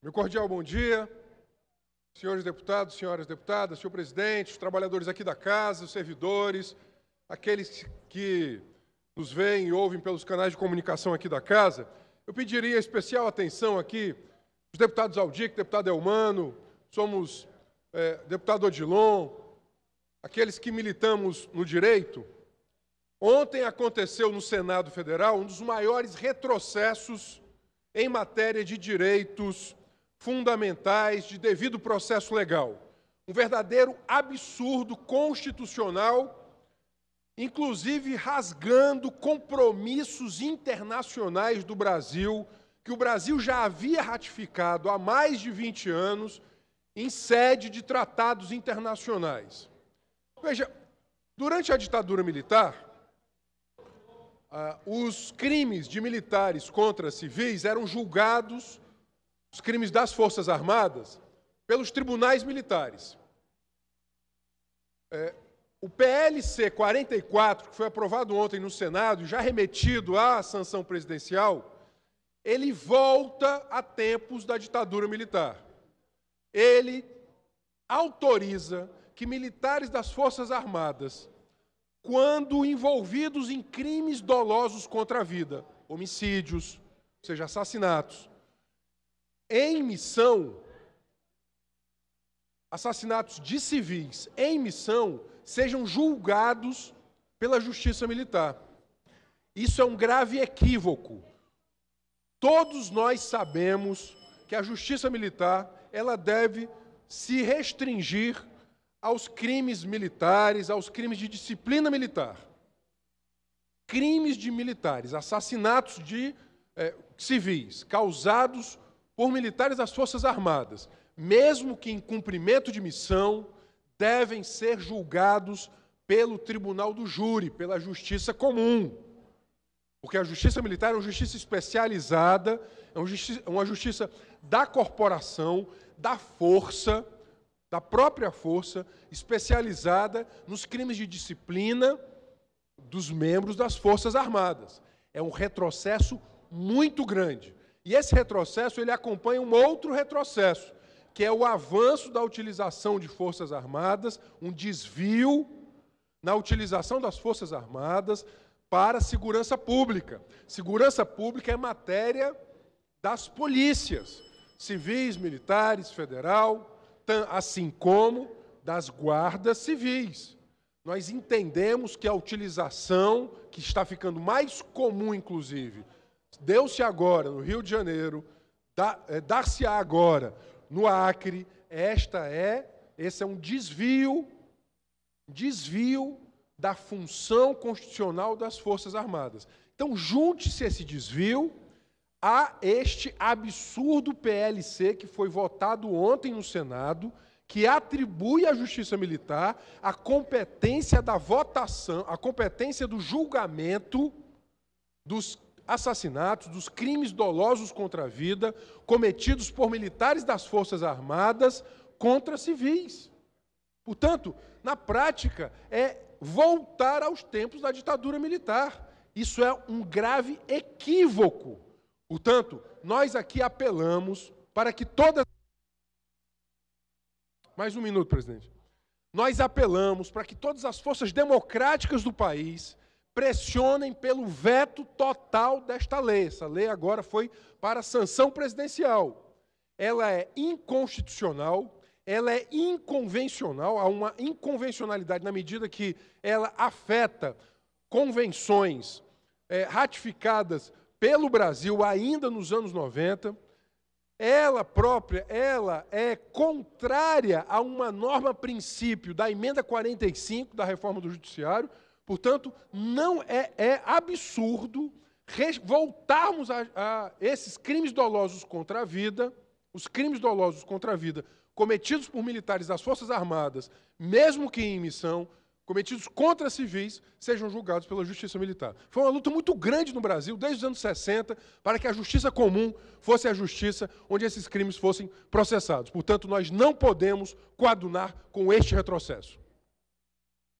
Meu cordial bom dia, senhores deputados, senhoras deputadas, senhor presidente, os trabalhadores aqui da casa, os servidores, aqueles que nos veem e ouvem pelos canais de comunicação aqui da casa. Eu pediria especial atenção aqui, os deputados Aldic, deputado Elmano, somos é, deputado Odilon, aqueles que militamos no direito. Ontem aconteceu no Senado Federal um dos maiores retrocessos em matéria de direitos fundamentais de devido processo legal. Um verdadeiro absurdo constitucional, inclusive rasgando compromissos internacionais do Brasil, que o Brasil já havia ratificado há mais de 20 anos em sede de tratados internacionais. Veja, durante a ditadura militar, ah, os crimes de militares contra civis eram julgados os crimes das Forças Armadas pelos tribunais militares. É, o PLC 44, que foi aprovado ontem no Senado e já remetido à sanção presidencial, ele volta a tempos da ditadura militar. Ele autoriza que militares das Forças Armadas, quando envolvidos em crimes dolosos contra a vida, homicídios, ou seja, assassinatos, em missão, assassinatos de civis em missão sejam julgados pela justiça militar. Isso é um grave equívoco. Todos nós sabemos que a justiça militar, ela deve se restringir aos crimes militares, aos crimes de disciplina militar. Crimes de militares, assassinatos de eh, civis causados por militares das Forças Armadas, mesmo que em cumprimento de missão, devem ser julgados pelo tribunal do júri, pela justiça comum. Porque a justiça militar é uma justiça especializada, é uma justiça, é uma justiça da corporação, da força, da própria força, especializada nos crimes de disciplina dos membros das Forças Armadas. É um retrocesso muito grande. E esse retrocesso ele acompanha um outro retrocesso, que é o avanço da utilização de forças armadas, um desvio na utilização das forças armadas para segurança pública. Segurança pública é matéria das polícias civis, militares, federal, assim como das guardas civis. Nós entendemos que a utilização, que está ficando mais comum, inclusive, Deu-se agora no Rio de Janeiro, é, dar-se-á agora no Acre, esta é, esse é um desvio, desvio da função constitucional das Forças Armadas. Então, junte-se esse desvio a este absurdo PLC que foi votado ontem no Senado, que atribui à Justiça Militar a competência da votação, a competência do julgamento dos assassinatos, dos crimes dolosos contra a vida cometidos por militares das Forças Armadas contra civis. Portanto, na prática, é voltar aos tempos da ditadura militar. Isso é um grave equívoco. Portanto, nós aqui apelamos para que todas. Mais um minuto, presidente. Nós apelamos para que todas as forças democráticas do país pressionem pelo veto total desta lei. Essa lei agora foi para sanção presidencial. Ela é inconstitucional, ela é inconvencional, há uma inconvencionalidade na medida que ela afeta convenções é, ratificadas pelo Brasil ainda nos anos 90. Ela própria, ela é contrária a uma norma princípio da emenda 45 da reforma do judiciário, Portanto, não é, é absurdo voltarmos a, a, esses crimes dolosos contra a vida, os crimes dolosos contra a vida cometidos por militares das Forças Armadas, mesmo que em missão, cometidos contra civis, sejam julgados pela justiça militar. Foi uma luta muito grande no Brasil, desde os anos 60, para que a justiça comum fosse a justiça onde esses crimes fossem processados. Portanto, nós não podemos coadunar com este retrocesso.